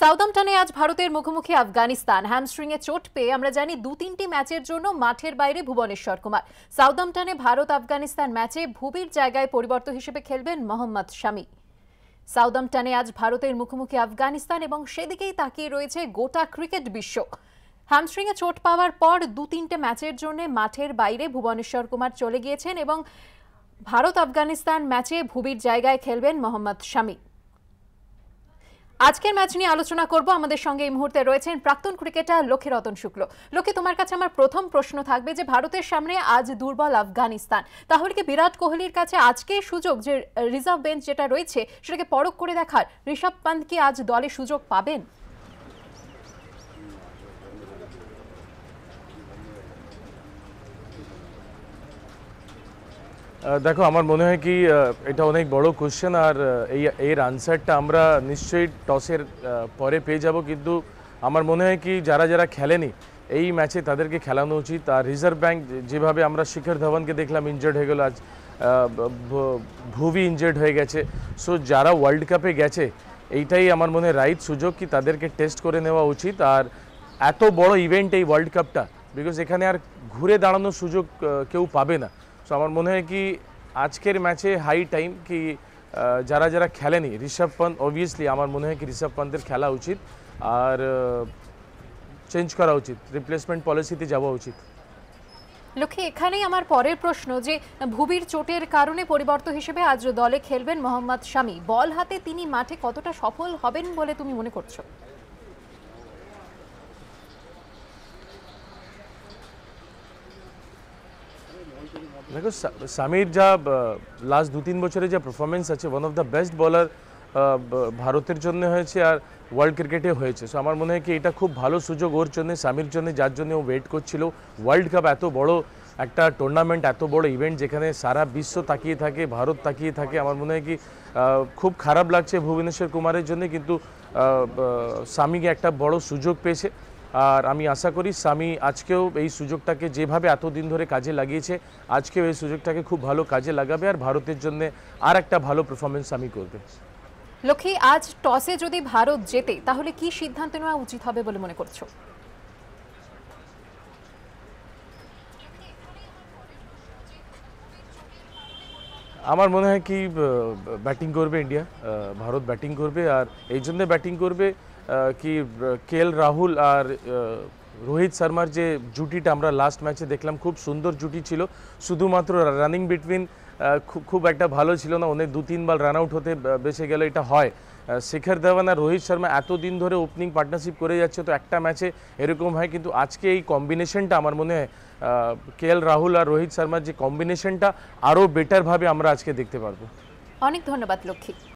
সাউদাম্পটনে আজ ভারতের মুখোমুখি আফগানিস্তান হ্যামস্ট্রিংয়ে চোট পেয়ে আমরা জানি দু তিনটি ম্যাচের জন্য মাঠের বাইরে ভুবনেশ্বর কুমার সাউদাম্পটনে ভারত আফগানিস্তান ম্যাচে ভুবির জায়গায় পরিবর্ত হিসেবে খেলবেন মোহাম্মদ শামী সাউদাম্পটনে আজ ভারতের মুখোমুখি আফগানিস্তান এবং সেদিকেই তাকিয়ে রয়েছে গোটা ক্রিকেট বিশ্ব হ্যামস্ট্রিংয়ে চোট পাওয়ার পর দু তিনটে ম্যাচের জন্য মাঠের বাইরে ভুবনেশ্বর কুমার চলে গিয়েছেন এবং ভারত আফগানিস্তান ম্যাচে ভুবির জায়গায় খেলবেন মোহাম্মদ শামী আজকের ম্যাচ নিয়ে আলোচনা করব আমাদের সঙ্গে এই মুহূর্তে রয়েছেন প্রাক্তন ক্রিকেটার লক্ষ্মী রতন শুক্ল লক্ষ্মী তোমার কাছে আমার প্রথম প্রশ্ন থাকবে যে ভারতের সামনে আজ দুর্বল আফগানিস্তান তাহলে কি বিরাট কোহলির কাছে আজকে সুযোগ যে রিজার্ভ বেঞ্চ যেটা রয়েছে সেটাকে পরখ করে দেখার ঋষভ পান্ত কি আজ দলে সুযোগ পাবেন দেখো আমার মনে হয় কি এটা অনেক বড় কোশ্চেন আর এই এর আনসারটা আমরা নিশ্চয়ই টসের পরে পেয়ে যাব কিন্তু আমার মনে হয় কি যারা যারা খেলেনি এই ম্যাচে তাদেরকে খেলানো উচিত আর রিজার্ভ ব্যাঙ্ক যেভাবে আমরা শিখর ধবনকে দেখলাম ইনজার্ড হয়ে গেল আজ ভুবি ইনজার্ড হয়ে গেছে সো যারা ওয়ার্ল্ড কাপে গেছে এইটাই আমার মনে হয় রাইট সুযোগ কি তাদেরকে টেস্ট করে নেওয়া উচিত আর এত বড় ইভেন্ট এই ওয়ার্ল্ড কাপটা বিকজ এখানে আর ঘুরে দাঁড়ানোর সুযোগ কেউ পাবে না সো আমার মনে হয় কি আজকের ম্যাচে হাই টাইম কি যারা যারা খেলেনি ঋষভ পন্থ অবভিয়াসলি আমার মনে হয় কি ঋষভ পন্থের খেলা উচিত আর চেঞ্জ করা উচিত রিপ্লেসমেন্ট পলিসিতে যাওয়া উচিত লক্ষ্যে এখানেই আমার পরের প্রশ্ন যে ভুবির চোটের কারণে পরিবর্ত হিসেবে আজ দলে খেলবেন মোহাম্মদ শামি বল হাতে তিনি মাঠে কতটা সফল হবেন বলে তুমি মনে করছো দেখো সামির যা লাস্ট দু তিন বছরে যা পারফরমেন্স আছে ওয়ান অফ দ্য বেস্ট বলার ভারতের জন্য হয়েছে আর ওয়ার্ল্ড ক্রিকেটে হয়েছে সো আমার মনে হয় কি এটা খুব ভালো সুযোগ ওর জন্য সামির জন্য যার জন্য ও ওয়েট করছিল ওয়ার্ল্ড কাপ এত বড় একটা টুর্নামেন্ট এত বড় ইভেন্ট যেখানে সারা বিশ্ব তাকিয়ে থাকে ভারত তাকিয়ে থাকে আমার মনে হয় কি খুব খারাপ লাগছে ভুবনেশ্বর কুমারের জন্য কিন্তু সামিকে একটা বড় সুযোগ পেয়েছে আর আমি আশা করি স্বামী আজকেও এই সুযোগটাকে যেভাবে এতদিন ধরে কাজে লাগিয়েছে আজকেও এই সুযোগটাকে খুব ভালো কাজে লাগাবে আর ভারতের জন্য আর একটা ভালো পারফরমেন্স আমি করবে লক্ষ্মী আজ টসে যদি ভারত জেতে তাহলে কি সিদ্ধান্ত নেওয়া উচিত হবে বলে মনে করছো আমার মনে হয় কি ব্যাটিং করবে ইন্ডিয়া ভারত ব্যাটিং করবে আর এই জন্য ব্যাটিং করবে কি কেএল রাহুল আর রোহিত শর্মার যে জুটিটা আমরা লাস্ট ম্যাচে দেখলাম খুব সুন্দর জুটি ছিল শুধুমাত্র রানিং বিটুইন খুব একটা ভালো ছিল না অনেক দু তিনবার রান আউট হতে বেঁচে গেল এটা হয় শেখর ধাওয়ান আর রোহিত শর্মা এতদিন ধরে ওপেনিং পার্টনারশিপ করে যাচ্ছে তো একটা ম্যাচে এরকম হয় কিন্তু আজকে এই কম্বিনেশনটা আমার মনে হয় কে রাহুল আর রোহিত শর্মার যে কম্বিনেশনটা আরও বেটারভাবে আমরা আজকে দেখতে পারবো অনেক ধন্যবাদ লক্ষ্মী